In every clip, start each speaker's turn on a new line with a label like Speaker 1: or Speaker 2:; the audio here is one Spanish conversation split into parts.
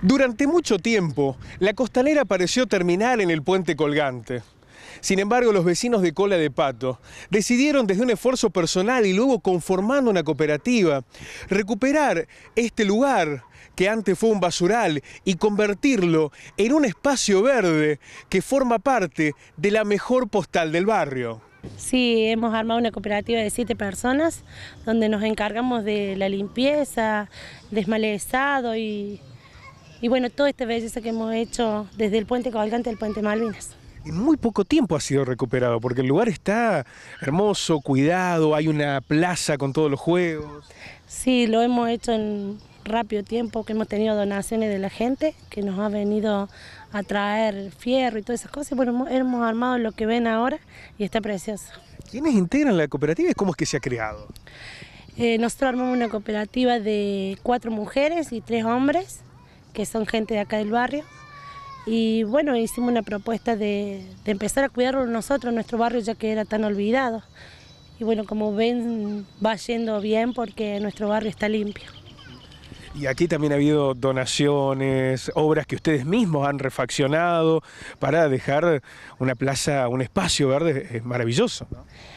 Speaker 1: Durante mucho tiempo, la costalera pareció terminar en el puente colgante. Sin embargo, los vecinos de Cola de Pato decidieron desde un esfuerzo personal y luego conformando una cooperativa, recuperar este lugar que antes fue un basural y convertirlo en un espacio verde que forma parte de la mejor postal del barrio.
Speaker 2: Sí, hemos armado una cooperativa de siete personas donde nos encargamos de la limpieza, desmalezado y y bueno, toda esta belleza que hemos hecho desde el puente cabalgante del puente Malvinas.
Speaker 1: En muy poco tiempo ha sido recuperado, porque el lugar está hermoso, cuidado, hay una plaza con todos los juegos.
Speaker 2: Sí, lo hemos hecho en rápido tiempo, que hemos tenido donaciones de la gente, que nos ha venido a traer fierro y todas esas cosas. Bueno, hemos armado lo que ven ahora y está precioso.
Speaker 1: ¿Quiénes integran la cooperativa y cómo es que se ha creado?
Speaker 2: Eh, nosotros armamos una cooperativa de cuatro mujeres y tres hombres que son gente de acá del barrio. Y bueno, hicimos una propuesta de, empezar a cuidarlo nosotros, nuestro barrio, ya que era tan olvidado. Y bueno, como ven, va yendo bien porque nuestro barrio está limpio.
Speaker 1: Y aquí también ha habido donaciones, obras que ustedes mismos han refaccionado para dejar una plaza, un espacio verde maravilloso.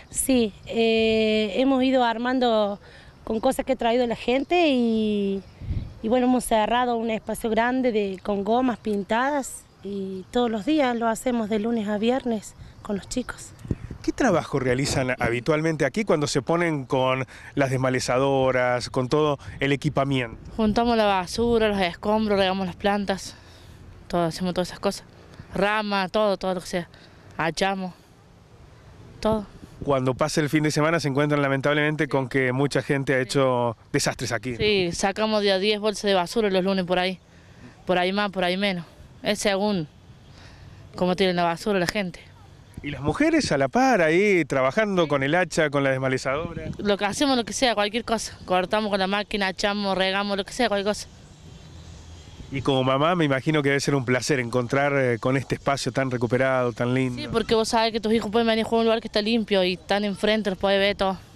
Speaker 2: Sí, eh, hemos ido armando con cosas que ha traído la gente y, y bueno, hemos cerrado un espacio grande de, con gomas pintadas y todos los días lo hacemos de lunes a viernes con los chicos.
Speaker 1: ¿Qué trabajo realizan habitualmente aquí cuando se ponen con las desmalezadoras, con todo el equipamiento?
Speaker 3: Juntamos la basura, los escombros, regamos las plantas, todo, hacemos todas esas cosas. Rama, todo, todo lo que sea. Hachamos, todo
Speaker 1: cuando pase el fin de semana se encuentran lamentablemente con que mucha gente ha hecho desastres aquí.
Speaker 3: Sí, sacamos día 10 bolsas de basura los lunes por ahí, por ahí más, por ahí menos. Es según cómo tienen la basura la
Speaker 1: gente. ¿Y las mujeres a la par ahí, trabajando con el hacha, con la desmalezadora?
Speaker 3: Lo que hacemos, lo que sea, cualquier cosa. Cortamos con la máquina, echamos, regamos, lo que sea, cualquier cosa.
Speaker 1: Y como mamá me imagino que debe ser un placer encontrar eh, con este espacio tan recuperado, tan lindo. Sí, porque
Speaker 3: vos sabes que tus hijos pueden venir a un lugar que está limpio y tan enfrente, los puedes ver todo.